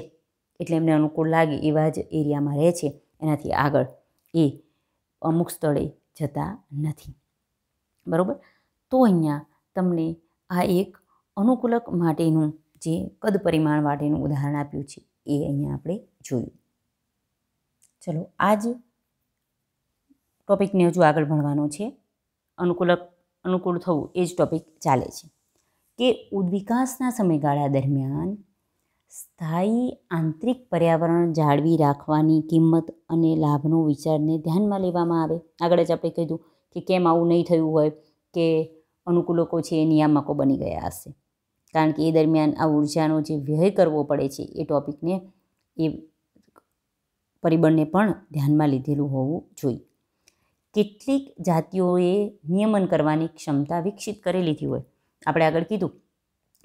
એટલે એમને અનુકૂળ લાગે એવા જ એરિયામાં રહે છે એનાથી આગળ એ અમુક સ્થળે જતા નથી બરાબર તો અહીંયા તમને આ એક અનુકૂલક માટેનું જે કદ પરિમાણ માટેનું ઉદાહરણ આપ્યું છે એ અહીંયા આપણે જોયું ચલો આ જ ટોપિકને હજુ આગળ ભણવાનો છે અનુકૂલક અનુકૂળ થવું એ જ ટૉપિક ચાલે છે કે વિકાસના સમયગાળા દરમિયાન સ્થાયી આંતરિક પર્યાવરણ જાળવી રાખવાની કિંમત અને લાભનો વિચારને ધ્યાનમાં લેવામાં આવે આગળ જ આપણે કીધું કે કેમ આવું નહીં થયું હોય કે અનુકૂલકો છે એ નિયામકો બની ગયા હશે કારણ કે એ દરમિયાન આ ઉર્જાનો જે વ્યય કરવો પડે છે એ ટૉપિકને એ પરિબળને પણ ધ્યાનમાં લીધેલું હોવું જોઈએ કેટલીક જાતિઓએ નિયમન કરવાની ક્ષમતા વિકસિત કરી લીધી હોય આપણે આગળ કીધું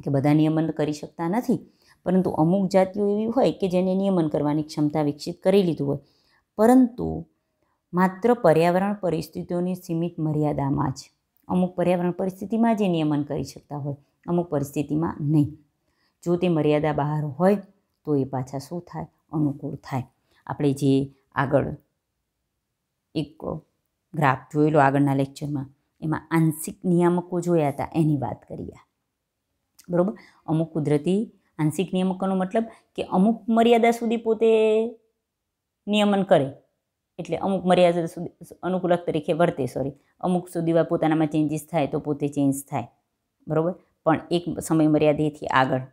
કે બધા નિયમન કરી શકતા નથી પરંતુ અમુક જાતિઓ એવી હોય કે જેને નિયમન કરવાની ક્ષમતા વિકસિત કરી લીધું હોય પરંતુ માત્ર પર્યાવરણ પરિસ્થિતિઓની સીમિત મર્યાદામાં જ અમુક પર્યાવરણ પરિસ્થિતિમાં જ એ નિયમન કરી શકતા હોય અમુક પરિસ્થિતિમાં નહીં જો તે મર્યાદા બહાર હોય તો એ પાછા શું થાય અનુકૂળ થાય આપણે જે આગળ એક ગ્રાફ જોયેલો આગળના લેક્ચરમાં એમાં આંશિક નિયામકો જોયા હતા એની વાત કરીએ બરાબર અમુક કુદરતી આંશિક નિયામકોનો મતલબ કે અમુક મર્યાદા સુધી પોતે નિયમન કરે એટલે અમુક મર્યાદા સુધી અનુકૂલક તરીકે વર્તે સોરી અમુક સુધી પોતાનામાં ચેન્જીસ થાય તો પોતે ચેન્જ થાય બરાબર પણ એક સમય મર્યાદેથી આગળ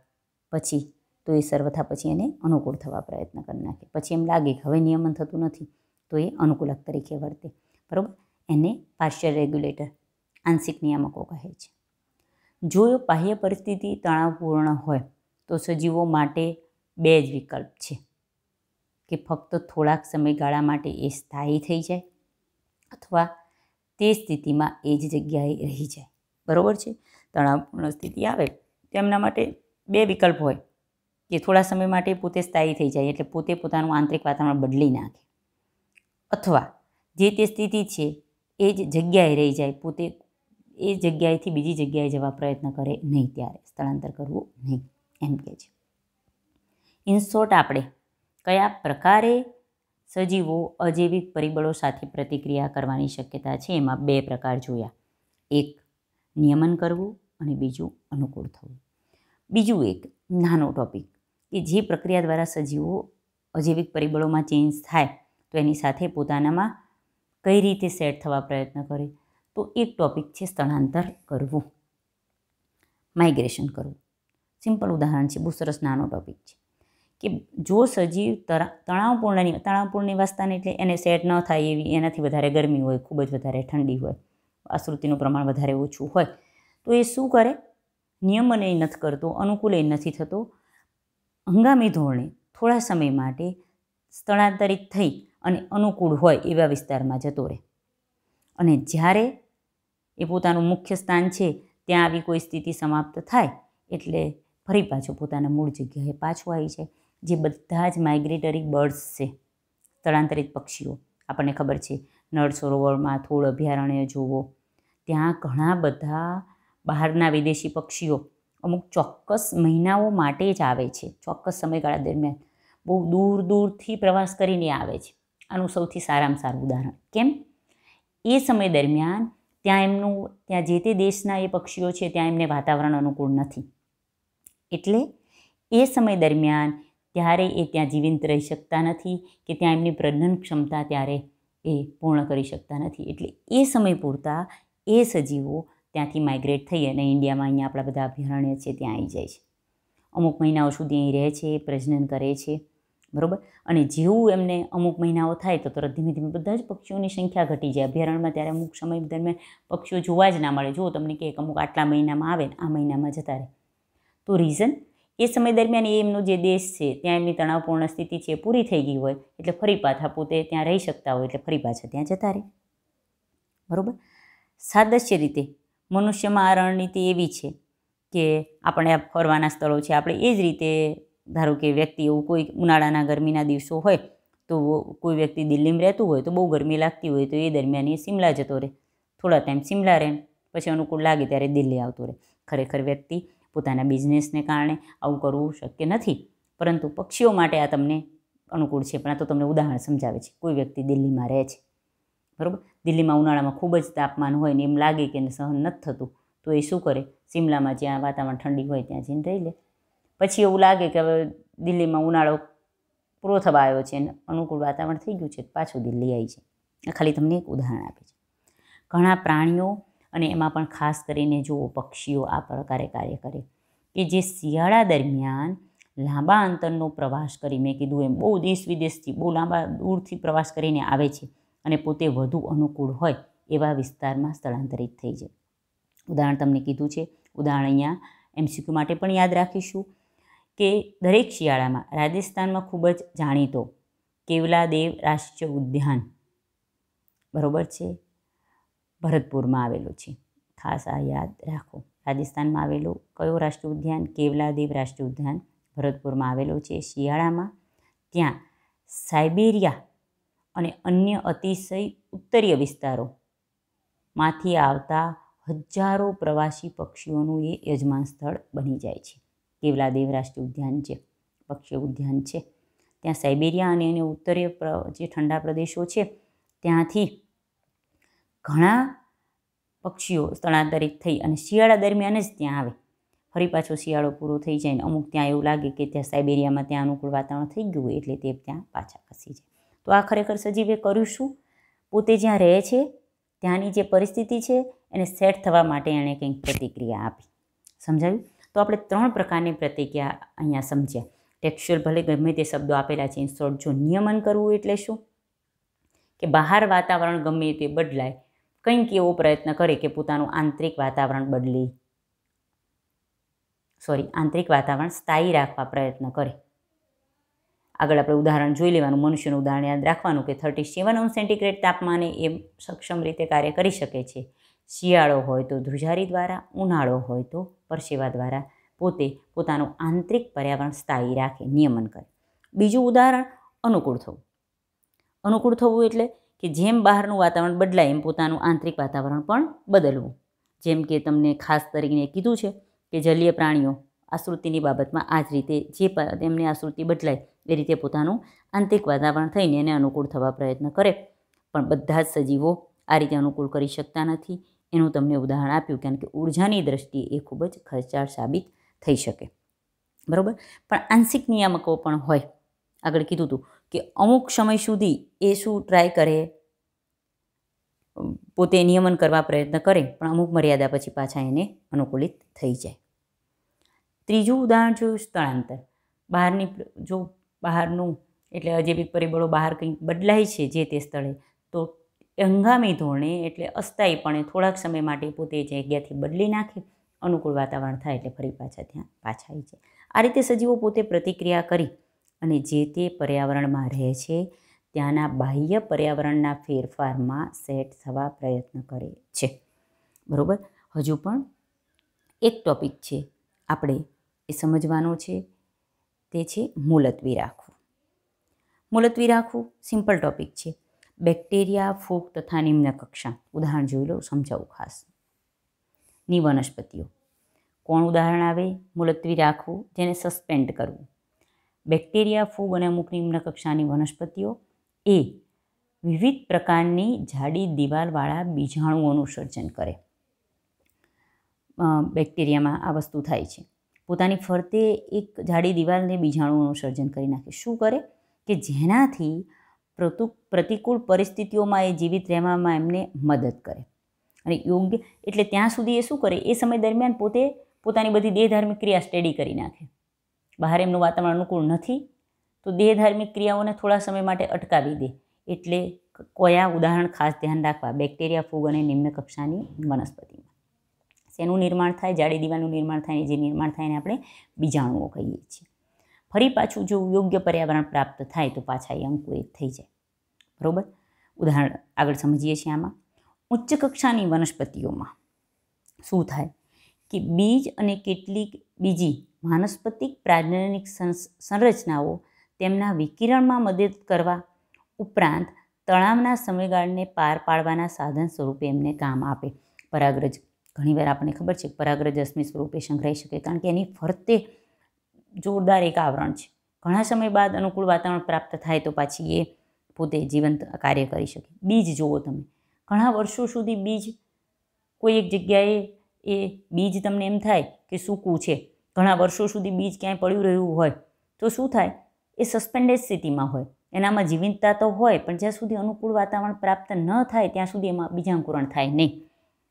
પછી તો એ સર્વથા પછી એને અનુકૂળ થવા પ્રયત્ન કરી નાખે પછી એમ લાગે કે હવે નિયમન થતું નથી તો એ અનુકૂલક તરીકે વર્તે બરાબર એને પાર્શિયલ રેગ્યુલેટર આંશિક નિયામકો કહે છે જો બાહ્ય પરિસ્થિતિ તણાવપૂર્ણ હોય તો સજીવો માટે બે જ વિકલ્પ છે કે ફક્ત થોડાક સમયગાળા માટે એ સ્થાયી થઈ જાય અથવા તે સ્થિતિમાં એ જ જગ્યાએ રહી જાય બરાબર છે તણાવપૂર્ણ સ્થિતિ આવે તેમના માટે બે વિકલ્પ હોય કે થોડા સમય માટે પોતે સ્થાયી થઈ જાય એટલે પોતે પોતાનું આંતરિક વાતાવરણ બદલી નાખે અથવા જે તે સ્થિતિ છે એ જ જગ્યાએ રહી જાય પોતે એ જગ્યાએથી બીજી જગ્યાએ જવા પ્રયત્ન કરે નહીં ત્યારે સ્થળાંતર કરવું નહીં એમ કહે છે ઇન શોર્ટ આપણે કયા પ્રકારે સજીવો અજૈવિક પરિબળો સાથે પ્રતિક્રિયા કરવાની શક્યતા છે એમાં બે પ્રકાર જોયા એક નિયમન કરવું અને બીજું અનુકૂળ થવું બીજું એક નાનો ટોપિક કે જે પ્રક્રિયા દ્વારા સજીવો અજૈવિક પરિબળોમાં ચેન્જ થાય તો એની સાથે પોતાનામાં કઈ રીતે સેટ થવા પ્રયત્ન કરે તો એક ટોપિક છે સ્થળાંતર કરવું માઇગ્રેશન કરવું સિમ્પલ ઉદાહરણ છે બહુ સરસ નાનો ટોપિક છે કે જો સજીવ તણાવપૂર્ણની તણાવપૂર્ણ નિવાસસ્થાન એટલે એને સેટ ન થાય એવી એનાથી વધારે ગરમી હોય ખૂબ જ વધારે ઠંડી હોય આશ્રુતિનું પ્રમાણ વધારે ઓછું હોય તો એ શું કરે નિયમન એ નથી કરતો અનુકૂળ એ નથી થતો હંગામી ધોરણે થોડા સમય માટે સ્થળાંતરિત થઈ અને અનુકૂળ હોય એવા વિસ્તારમાં જતો રહે અને જ્યારે એ પોતાનું મુખ્ય સ્થાન છે ત્યાં આવી કોઈ સ્થિતિ સમાપ્ત થાય એટલે ફરી પાછો પોતાના મૂળ જગ્યાએ પાછો આવી જાય જે બધા જ માઇગ્રેટરી બર્ડ્સ છે સ્થળાંતરિત પક્ષીઓ આપણને ખબર છે નળ સરોવરમાં થોડ અભયારણ્ય જુઓ ત્યાં ઘણા બધા બહારના વિદેશી પક્ષીઓ અમુક ચોક્કસ મહિનાઓ માટે જ આવે છે ચોક્કસ સમયગાળા દરમિયાન બહુ દૂર દૂરથી પ્રવાસ કરીને આવે છે આનું સૌથી સારામાં સારું ઉદાહરણ કેમ એ સમય દરમિયાન ત્યાં એમનું ત્યાં જે તે દેશના એ પક્ષીઓ છે ત્યાં એમને વાતાવરણ અનુકૂળ નથી એટલે એ સમય દરમિયાન ત્યારે એ ત્યાં જીવંત રહી શકતા નથી કે ત્યાં એમની પ્રજનન ક્ષમતા ત્યારે એ પૂર્ણ કરી શકતા નથી એટલે એ સમય પૂરતા એ સજીવો ત્યાંથી માઇગ્રેટ થઈ અને ઇન્ડિયામાં અહીંયા આપણા બધા અભયારણ્ય છે ત્યાં આવી જાય છે અમુક મહિનાઓ સુધી અહીં રહે છે પ્રજનન કરે છે બરાબર અને જેવું એમને અમુક મહિનાઓ થાય તો તરત ધીમે ધીમે બધા જ પક્ષીઓની સંખ્યા ઘટી જાય અભયારણ્યમાં ત્યારે અમુક સમય દરમિયાન પક્ષીઓ જોવા જ ના મળે જો તમને કે અમુક આટલા મહિનામાં આવે આ મહિનામાં જતા રહે તો રીઝન એ સમય દરમિયાન એ એમનો જે દેશ છે ત્યાં એમની તણાવપૂર્ણ સ્થિતિ છે પૂરી થઈ ગઈ હોય એટલે ફરી પાછા પોતે ત્યાં રહી શકતા હોય એટલે ફરી પાછા ત્યાં જતા રહે બરાબર સાદશ્ય રીતે મનુષ્યમાં આ રણનીતિ એવી છે કે આપણે આ ફરવાના સ્થળો છે આપણે એ જ રીતે ધારો કે વ્યક્તિ એવું કોઈ ઉનાળાના ગરમીના દિવસો હોય તો કોઈ વ્યક્તિ દિલ્હીમાં રહેતું હોય તો બહુ ગરમી લાગતી હોય તો એ દરમિયાન એ શિમલા જતો રહે થોડા ટાઈમ શિમલા રહે પછી અનુકૂળ લાગે ત્યારે દિલ્હી આવતો રહે ખરેખર વ્યક્તિ પોતાના બિઝનેસને કારણે આવું કરવું શક્ય નથી પરંતુ પક્ષીઓ માટે આ તમને અનુકૂળ છે પણ આ તો તમને ઉદાહરણ સમજાવે છે કોઈ વ્યક્તિ દિલ્હીમાં રહે છે બરાબર દિલ્હીમાં ઉનાળામાં ખૂબ જ તાપમાન હોય ને એમ લાગે કે એને સહન નથી થતું તો એ શું કરે શિમલામાં જ્યાં વાતાવરણ ઠંડી હોય ત્યાં જઈને રહી લે પછી એવું લાગે કે હવે દિલ્હીમાં ઉનાળો પૂરો થવા આવ્યો છે અને અનુકૂળ વાતાવરણ થઈ ગયું છે પાછું દિલ્હી આવી છે ખાલી તમને એક ઉદાહરણ આપે છે ઘણા પ્રાણીઓ અને એમાં પણ ખાસ કરીને જુઓ પક્ષીઓ આ પ્રકારે કાર્ય કરે કે જે શિયાળા દરમિયાન લાંબા અંતરનો પ્રવાસ કરી મેં કીધું એમ બહુ દેશ વિદેશથી બહુ લાંબા દૂરથી પ્રવાસ કરીને આવે છે અને પોતે વધુ અનુકૂળ હોય એવા વિસ્તારમાં સ્થળાંતરિત થઈ જાય ઉદાહરણ તમને કીધું છે ઉદાહરણ અહીંયા એમસીક્યુ માટે પણ યાદ રાખીશું કે દરેક શિયાળામાં રાજસ્થાનમાં ખૂબ જ જાણીતો કેવલા દેવ રાષ્ટ્રીય ઉદ્યાન બરોબર છે ભરતપુરમાં આવેલું છે ખાસ આ યાદ રાખો રાજસ્થાનમાં આવેલું કયો રાષ્ટ્રીય ઉદ્યાન કેવલાદેવ રાષ્ટ્રીય ઉદ્યાન ભરતપુરમાં આવેલું છે શિયાળામાં ત્યાં સાયબેરિયા અને અન્ય અતિશય ઉત્તરીય વિસ્તારોમાંથી આવતા હજારો પ્રવાસી પક્ષીઓનું એ યજમાન સ્થળ બની જાય છે કેવલાદેવ રાષ્ટ્રીય ઉદ્યાન છે પક્ષી ઉદ્યાન છે ત્યાં સાયબેરિયા અને એને ઉત્તરીય જે ઠંડા પ્રદેશો છે ત્યાંથી ઘણા પક્ષીઓ સ્થળાંતરિત થઈ અને શિયાળા દરમિયાન જ ત્યાં આવે ફરી પાછો શિયાળો પૂરો થઈ જાય ને અમુક ત્યાં એવું લાગે કે ત્યાં સાયબેરિયામાં ત્યાં અનુકૂળ વાતાવરણ થઈ ગયું એટલે તે ત્યાં પાછા ખસી જાય તો આ ખરેખર સજીવે કર્યું શું પોતે જ્યાં રહે છે ત્યાંની જે પરિસ્થિતિ છે એને સેટ થવા માટે એણે કંઈક પ્રતિક્રિયા આપી સમજાયું તો આપણે ત્રણ પ્રકારની પ્રતિક્રિયા અહીંયા સમજ્યા ટેક્સ્ચ્યુઅલ ભલે ગમે તે શબ્દો આપેલા છે ઇન જો નિયમન કરવું એટલે શું કે બહાર વાતાવરણ ગમે તે બદલાય કંઈક એવો પ્રયત્ન કરે કે પોતાનું આંતરિક વાતાવરણ બદલી સોરી આંતરિક વાતાવરણ સ્થાયી રાખવા પ્રયત્ન કરે આગળ આપણે ઉદાહરણ જોઈ લેવાનું મનુષ્યનું ઉદાહરણ યાદ રાખવાનું કે થર્ટી સેવન અંશ સેન્ટીગ્રેડ તાપમાને એ સક્ષમ રીતે કાર્ય કરી શકે છે શિયાળો હોય તો ધ્રુજારી દ્વારા ઉનાળો હોય તો પરસેવા દ્વારા પોતે પોતાનું આંતરિક પર્યાવરણ સ્થાયી રાખે નિયમન કરે બીજું ઉદાહરણ અનુકૂળ થવું અનુકૂળ થવું એટલે કે જેમ બહારનું વાતાવરણ બદલાય એમ પોતાનું આંતરિક વાતાવરણ પણ બદલવું જેમ કે તમને ખાસ તરીકે કીધું છે કે જલીય પ્રાણીઓ આશ્રુતિની બાબતમાં આ જ રીતે જે એમની આશ્રુતિ બદલાય એ રીતે પોતાનું આંતરિક વાતાવરણ થઈને એને અનુકૂળ થવા પ્રયત્ન કરે પણ બધા જ સજીવો આ રીતે અનુકૂળ કરી શકતા નથી એનું તમને ઉદાહરણ આપ્યું કારણ કે ઉર્જાની દ્રષ્ટિએ એ ખૂબ જ ખર્ચાળ સાબિત થઈ શકે બરાબર પણ આંશિક નિયામકો પણ હોય આગળ કીધું હતું કે અમુક સમય સુધી એ શું ટ્રાય કરે પોતે નિયમન કરવા પ્રયત્ન કરે પણ અમુક મર્યાદા પછી પાછા એને અનુકૂલિત થઈ જાય ત્રીજું ઉદાહરણ જોયું સ્થળાંતર બહારની જો બહારનું એટલે અજૈવિક પરિબળો બહાર કંઈક બદલાય છે જે તે સ્થળે તો એ હંગામી ધોરણે એટલે અસ્થાયીપણે થોડાક સમય માટે પોતે જગ્યાથી બદલી નાખે અનુકૂળ વાતાવરણ થાય એટલે ફરી પાછા ત્યાં પાછા આવી જાય આ રીતે સજીવો પોતે પ્રતિક્રિયા કરી અને જે તે પર્યાવરણમાં રહે છે ત્યાંના બાહ્ય પર્યાવરણના ફેરફારમાં સેટ થવા પ્રયત્ન કરે છે બરાબર હજુ પણ એક ટોપિક છે આપણે એ સમજવાનો છે તે છે મુલતવી રાખવું મુલતવી રાખવું સિમ્પલ ટોપિક છે બેક્ટેરિયા ફૂગ તથા નિમ્ન કક્ષા ઉદાહરણ જોઈ લો સમજાવું ખાસ ની વનસ્પતિઓ કોણ ઉદાહરણ આવે મુલતવી રાખવું જેને સસ્પેન્ડ કરવું બેક્ટેરિયા ફૂગ અને અમુક નિમ્ન કક્ષાની વનસ્પતિઓ એ વિવિધ પ્રકારની જાડી દિવાલવાળા બીજાણુઓનું સર્જન કરે બેક્ટેરિયામાં આ વસ્તુ થાય છે પોતાની ફરતે એક જાડી દિવાલને બીજાણુઓનું સર્જન કરી નાખે શું કરે કે જેનાથી પ્રતિકૂળ પરિસ્થિતિઓમાં એ જીવિત રહેવામાં એમને મદદ કરે અને યોગ્ય એટલે ત્યાં સુધી એ શું કરે એ સમય દરમિયાન પોતે પોતાની બધી દેહધાર્મિક ક્રિયા સ્ટડી કરી નાખે બહાર એમનું વાતાવરણ અનુકૂળ નથી તો દેહધાર્મિક ક્રિયાઓને થોડા સમય માટે અટકાવી દે એટલે કયા ઉદાહરણ ખાસ ધ્યાન રાખવા બેક્ટેરિયા ફૂગ અને નિમ્ન કક્ષાની વનસ્પતિમાં શેનું નિર્માણ થાય જાડી દીવાનું નિર્માણ થાય જે નિર્માણ થાય એને આપણે બીજાણુઓ કહીએ છીએ ફરી પાછું જો યોગ્ય પર્યાવરણ પ્રાપ્ત થાય તો પાછા એ અંકુરિત થઈ જાય બરાબર ઉદાહરણ આગળ સમજીએ છીએ આમાં ઉચ્ચ કક્ષાની વનસ્પતિઓમાં શું થાય કે બીજ અને કેટલીક બીજી વાનસ્પતિક પ્રાજ્ઞાનિક સંરચનાઓ તેમના વિકિરણમાં મદદ કરવા ઉપરાંત તણાવના સમયગાળને પાર પાડવાના સાધન સ્વરૂપે એમને કામ આપે પરાગ્રજ ઘણીવાર આપણને ખબર છે પરાગ્રજ અશ્મિ સ્વરૂપે સંગ્રહાઈ શકે કારણ કે એની ફરતે જોરદાર એક આવરણ છે ઘણા સમય બાદ અનુકૂળ વાતાવરણ પ્રાપ્ત થાય તો પાછી એ પોતે જીવંત કાર્ય કરી શકે બીજ જુઓ તમે ઘણા વર્ષો સુધી બીજ કોઈ એક જગ્યાએ એ બીજ તમને એમ થાય કે સૂકું છે ઘણા વર્ષો સુધી બીજ ક્યાંય પડ્યું રહ્યું હોય તો શું થાય એ સસ્પેન્ડેડ સ્થિતિમાં હોય એનામાં જીવંતતા તો હોય પણ જ્યાં સુધી અનુકૂળ વાતાવરણ પ્રાપ્ત ન થાય ત્યાં સુધી એમાં બીજાંકુરણ થાય નહીં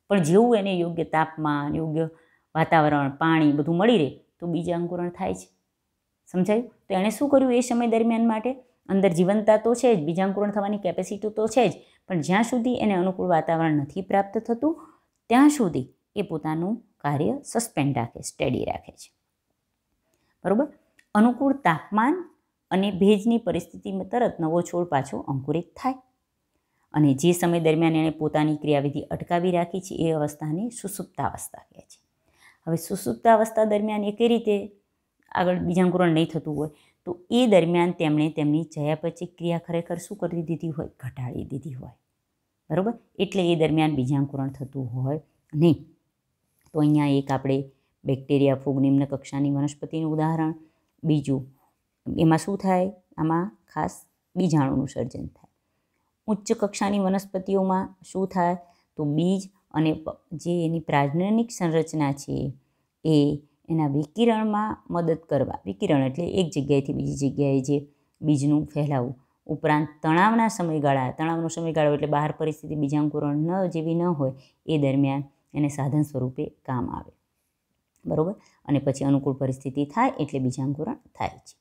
પણ જેવું એને યોગ્ય તાપમાન યોગ્ય વાતાવરણ પાણી બધું મળી રહે તો બીજા અંકુરણ થાય છે સમજાયું તો એણે શું કર્યું એ સમય દરમિયાન માટે અંદર જીવંતતા તો છે જ બીજાંકુરણ થવાની કેપેસિટી તો છે જ પણ જ્યાં સુધી એને અનુકૂળ વાતાવરણ નથી પ્રાપ્ત થતું ત્યાં સુધી એ પોતાનું કાર્ય સસ્પેન્ડ રાખે સ્ટેડી રાખે છે બરાબર અનુકૂળ તાપમાન અને ભેજની પરિસ્થિતિમાં તરત નવો છોડ પાછો અંકુરિત થાય અને જે સમય દરમિયાન એણે પોતાની ક્રિયાવિધિ અટકાવી રાખી છે એ અવસ્થાને સુસુપ્તાવસ્થા કહે છે હવે સુસુપ્તાવસ્થા દરમિયાન એ કઈ રીતે આગળ બીજાંકુરણ નહીં થતું હોય તો એ દરમિયાન તેમણે તેમની ચયાપચી ક્રિયા ખરેખર શું કરી દીધી હોય ઘટાડી દીધી હોય બરાબર એટલે એ દરમિયાન બીજાંકુરણ થતું હોય નહીં તો અહીંયા એક આપણે બેક્ટેરિયા ફૂગ નિમ્ન કક્ષાની વનસ્પતિનું ઉદાહરણ બીજું એમાં શું થાય આમાં ખાસ બીજાણુનું સર્જન થાય ઉચ્ચ કક્ષાની વનસ્પતિઓમાં શું થાય તો બીજ અને જે એની પ્રાજ્ઞાનિક સંરચના છે એ એના વિકિરણમાં મદદ કરવા વિકિરણ એટલે એક જગ્યાએથી બીજી જગ્યાએ જે બીજનું ફેલાવવું ઉપરાંત તણાવના સમયગાળા તણાવનો સમયગાળો એટલે બહાર પરિસ્થિતિ બીજાંકુરણ ન જેવી ન હોય એ દરમિયાન એને સાધન સ્વરૂપે કામ આવે બરાબર અને પછી અનુકૂળ પરિસ્થિતિ થાય એટલે બીજાંકુરણ થાય છે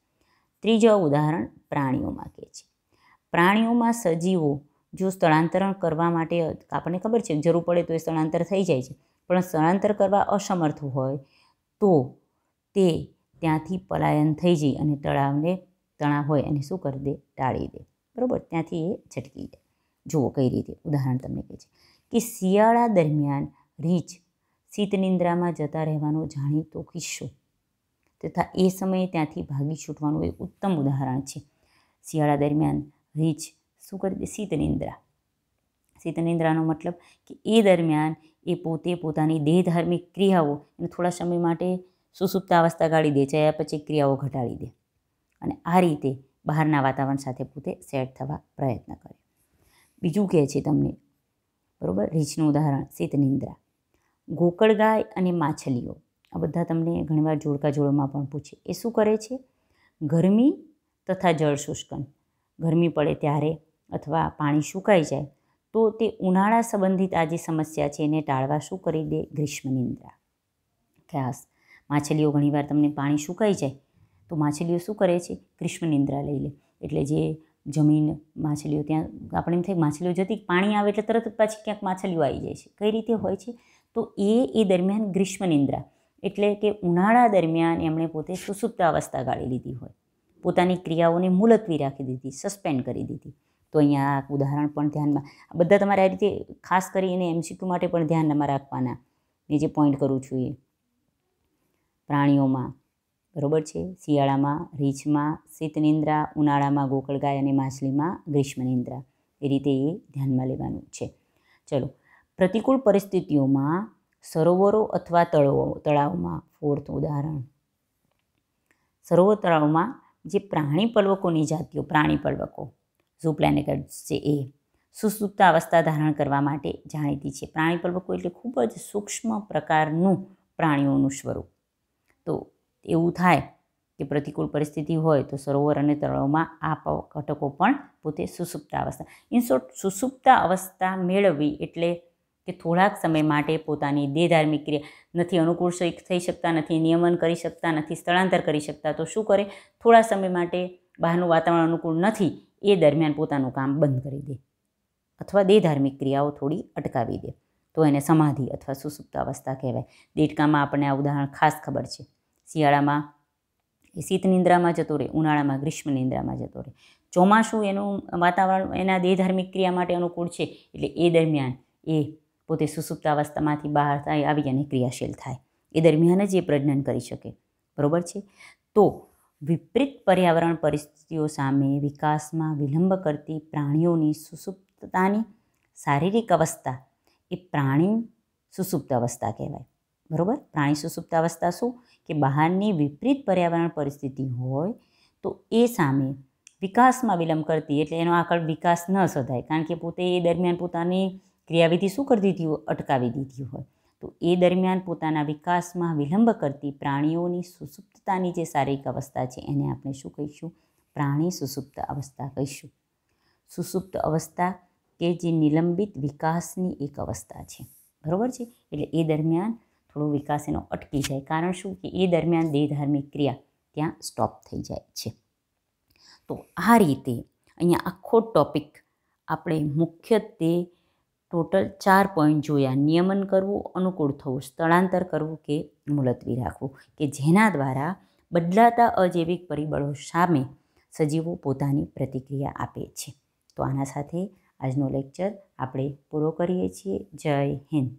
ત્રીજો ઉદાહરણ પ્રાણીઓમાં કે છે પ્રાણીઓમાં સજીવો જો સ્થળાંતરણ કરવા માટે આપણને ખબર છે જરૂર પડે તો એ સ્થળાંતર થઈ જાય છે પણ સ્થળાંતર કરવા અસમર્થ હોય તો તે ત્યાંથી પલાયન થઈ જાય અને તળાવને તણાવ હોય એને શું કરી દે ટાળી દે બરાબર ત્યાંથી એ છટકી જાય જુઓ કઈ રીતે ઉદાહરણ તમને કહે છે કે શિયાળા દરમિયાન રીંછ શીતનિંદ્રામાં જતા રહેવાનો જાણીતો કિસ્સો તથા એ સમયે ત્યાંથી ભાગી છૂટવાનું એ ઉત્તમ ઉદાહરણ છે શિયાળા દરમિયાન રીંછ શું કરી દે શીત નિંદ્રા શીત નિંદ્રાનો મતલબ કે એ દરમિયાન એ પોતે પોતાની દેહ ધાર્મિક ક્રિયાઓ એને થોડા સમય માટે અવસ્થા ગાળી દે છે પછી ક્રિયાઓ ઘટાડી દે અને આ રીતે બહારના વાતાવરણ સાથે પોતે સેટ થવા પ્રયત્ન કરે બીજું કહે છે તમને બરાબર રીછનું ઉદાહરણ શીત નિંદ્રા ગોકળ ગાય અને માછલીઓ આ બધા તમને ઘણીવાર જોડકા જોડમાં પણ પૂછે એ શું કરે છે ગરમી તથા જળ શુષ્કન ગરમી પડે ત્યારે અથવા પાણી સુકાઈ જાય તો તે ઉનાળા સંબંધિત આ જે સમસ્યા છે એને ટાળવા શું કરી દે ગ્રીષ્મ નિંદ્રા ખાસ માછલીઓ ઘણીવાર તમને પાણી સુકાઈ જાય તો માછલીઓ શું કરે છે ગ્રીષ્મ નિંદ્રા લઈ લે એટલે જે જમીન માછલીઓ ત્યાં આપણે એમ થાય માછલીઓ જતી પાણી આવે એટલે તરત પાછી ક્યાંક માછલીઓ આવી જાય છે કઈ રીતે હોય છે તો એ એ દરમિયાન ગ્રીષ્મ નિંદ્રા એટલે કે ઉનાળા દરમિયાન એમણે પોતે સુસુપ્ત અવસ્થા ગાળી લીધી હોય પોતાની ક્રિયાઓને મુલતવી રાખી દીધી સસ્પેન્ડ કરી દીધી તો અહીંયા ઉદાહરણ પણ ધ્યાનમાં બધા તમારે આ રીતે ખાસ કરીને એમસીક્યુ માટે પણ ધ્યાન તમારે રાખવાના એ જે પોઈન્ટ કરું છું એ પ્રાણીઓમાં બરોબર છે શિયાળામાં રીછમાં શીતનિંદ્રા ઉનાળામાં ગોકળગાય અને માછલીમાં ગ્રીષ્મનિંદ્રા એ રીતે એ ધ્યાનમાં લેવાનું છે ચલો પ્રતિકૂળ પરિસ્થિતિઓમાં સરોવરો અથવા તળાવો તળાવમાં ફોર્થ ઉદાહરણ સરોવર તળાવમાં જે પ્રાણી પલવકોની જાતિઓ પ્રાણી પલવકો ઝૂપ્લેનેકટ્સ છે એ સુસુપ્ત અવસ્થા ધારણ કરવા માટે જાણીતી છે પ્રાણી પ્રભુકો એટલે ખૂબ જ સૂક્ષ્મ પ્રકારનું પ્રાણીઓનું સ્વરૂપ તો એવું થાય કે પ્રતિકૂળ પરિસ્થિતિ હોય તો સરોવર અને તળાવમાં આ ઘટકો પણ પોતે સુસુપ્તા અવસ્થા ઇનશોર્ટ સુસુપ્તા અવસ્થા મેળવવી એટલે કે થોડાક સમય માટે પોતાની દેહધાર્મિક ક્રિયા નથી અનુકૂળ થઈ શકતા નથી નિયમન કરી શકતા નથી સ્થળાંતર કરી શકતા તો શું કરે થોડા સમય માટે બહારનું વાતાવરણ અનુકૂળ નથી એ દરમિયાન પોતાનું કામ બંધ કરી દે અથવા દે ધાર્મિક ક્રિયાઓ થોડી અટકાવી દે તો એને સમાધિ અથવા અવસ્થા કહેવાય દેટકામાં આપણને આ ઉદાહરણ ખાસ ખબર છે શિયાળામાં એ શીત નિંદ્રામાં જતો રહે ઉનાળામાં ગ્રીષ્મ નિંદ્રામાં જતો રહે ચોમાસું એનું વાતાવરણ એના દેહ ધાર્મિક ક્રિયા માટે અનુકૂળ છે એટલે એ દરમિયાન એ પોતે સુસુપ્તાવસ્થામાંથી બહાર થાય આવી અને ક્રિયાશીલ થાય એ દરમિયાન જ એ પ્રજનન કરી શકે બરાબર છે તો વિપરીત પર્યાવરણ પરિસ્થિતિઓ સામે વિકાસમાં વિલંબ કરતી પ્રાણીઓની સુસુપ્તતાની શારીરિક અવસ્થા એ પ્રાણી સુસુપ્ત અવસ્થા કહેવાય બરાબર પ્રાણી સુસુપ્ત અવસ્થા શું કે બહારની વિપરીત પર્યાવરણ પરિસ્થિતિ હોય તો એ સામે વિકાસમાં વિલંબ કરતી એટલે એનો આગળ વિકાસ ન સધાય કારણ કે પોતે એ દરમિયાન પોતાની ક્રિયાવિધિ શું કરી દીધી હોય અટકાવી દીધી હોય તો એ દરમિયાન પોતાના વિકાસમાં વિલંબ કરતી પ્રાણીઓની સુસુપ્તતાની જે શારીરિક અવસ્થા છે એને આપણે શું કહીશું પ્રાણી સુસુપ્ત અવસ્થા કહીશું સુસુપ્ત અવસ્થા કે જે નિલંબિત વિકાસની એક અવસ્થા છે બરાબર છે એટલે એ દરમિયાન થોડો વિકાસ એનો અટકી જાય કારણ શું કે એ દરમિયાન દેહધાર્મિક ક્રિયા ત્યાં સ્ટોપ થઈ જાય છે તો આ રીતે અહીંયા આખો ટોપિક આપણે મુખ્યત્વે ટોટલ ચાર પોઈન્ટ જોયા નિયમન કરવું અનુકૂળ થવું સ્થળાંતર કરવું કે મુલતવી રાખવું કે જેના દ્વારા બદલાતા અજૈવિક પરિબળો સામે સજીવો પોતાની પ્રતિક્રિયા આપે છે તો આના સાથે આજનો લેક્ચર આપણે પૂરો કરીએ છીએ જય હિન્દ